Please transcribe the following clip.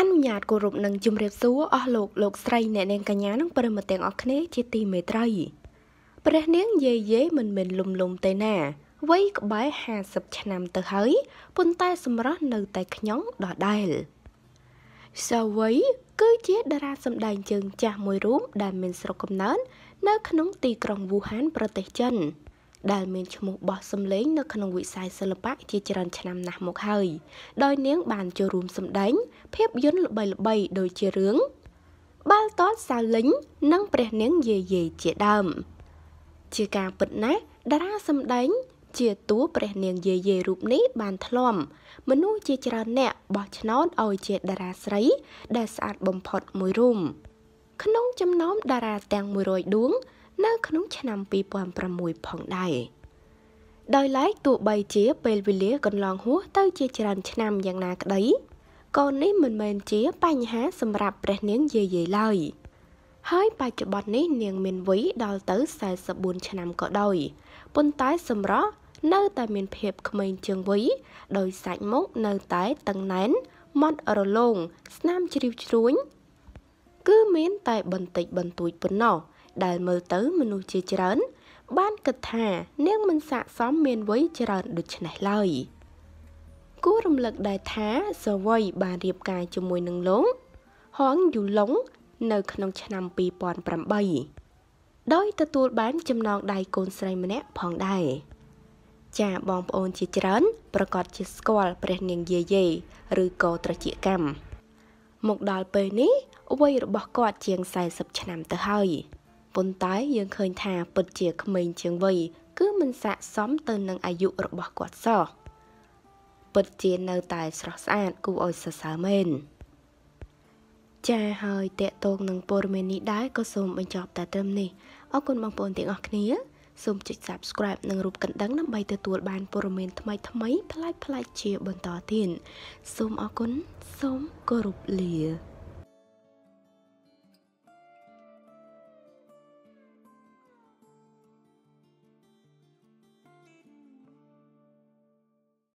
អនុញ្ញាតគោរពនិងជម្រាបសួរអស់លោកលោកស្រីអ្នកនាងកញ្ញានិងប្រិមត្តទាំងអស់គ្នាជាទីមេត្រីព្រះនាងយាយយេមិនមែនលំលំទេណាវ័យក្បែរ50ឆ្នាំទៅហើយប៉ុន្តែសម្រស់នៅតែខ្ញុំដដែលសាវ័យគឺជាតារាសម្ដែងជើងចាស់មួយរូបដែលមានស្រុកកំណើតនៅក្នុងទីក្រុងវូហាន ប្រទេសចិន។ដែលមានឈ្មោះបោះសម្លេងនៅក្នុងវិស័យសិល្បៈជាច្រើនឆ្នាំណាស់មកហើយដោយនាងបានចូលរួមសម្ដែង ភាពយន្តល្បីៗដូចជារឿងបាល់តតសាលិញនិង ព្រះនាងយាយេជាដើមជាការពិតណាស់តារាសម្ដែងជាតួព្រះនាងយាយេរូបនេះ បានធ្លាំមនុស្សជាច្រើនអ្នកបោះឆ្នោតឲ្យជាតារាស្រី ដែលស្អាតបំផុតមួយរូបក្នុងចំណោមតារាទាំង100ដួងនៅក្នុងឆ្នាំ2006ផងដែរដោយឡែកទោះបីជា ពេលវេលាកន្លងហួសទៅជាច្រើនឆ្នាំយ៉ាងណាក្តីក៏នេះមិនមែនជា បញ្ហាសម្រាប់ព្រះនាងយាយយាយឡើយហើយបច្ចុប្បន្ននេះ នាងមានវ័យដល់ទៅ44ឆ្នាំក៏ដោយប៉ុន្តែសម្រស់នៅតែមានភាពក្មេងជាងវ័យដោយសាច់មុខនៅតែតឹងណែនម៉ត់រលោងស្នាមជ្រីវជ្រួញគឺមាន តែបន្តិចបន្តួចប៉ុណ្ណោះដែលមើលទៅមនុស្សជាច្រើន បានគិតថានាងមិនស័ក្តិសមមានវ័យច្រើន ដូច្នេះឡើយគួររំលឹកដែរថាសវ័យបានរៀបការជាមួយនឹងលោកហងយូឡុង នៅក្នុងឆ្នាំ2008ដោយទទួលបានចំណងដៃកូនស្រីម្នាក់ផងដែរចាបងប្អូនជាច្រើន ប្រកាសជាស្គាល់ព្រះនាងយាយេឬក៏ត្រជាកម្មមកដល់ពេលនេះវ័យរបស់គាត់ ជាង40ឆ្នាំទៅហើយប៉ុន្តែយើងឃើញថាពិតជាក្មេងជាងវ័យគឺមិនស័ក្តិសមទៅនឹងអាយុរបស់គាត់សោះពិតជានៅតែស្រស់ស្អាតគួរឲ្យសរសើរមែនចាហើយតកតងនឹងព័ត៌មាននេះដែរក៏សូមបញ្ចប់តែត្រឹមនេះអរគុណបងប្អូនទាំងអស់គ្នាសូមចុច Subscribe និងរូបកណ្ដឹងដើម្បីទទួលបានព័ត៌មានថ្មីៗប្លែកៗជាបន្តទៀតសូមអរគុណសូមគោរពលា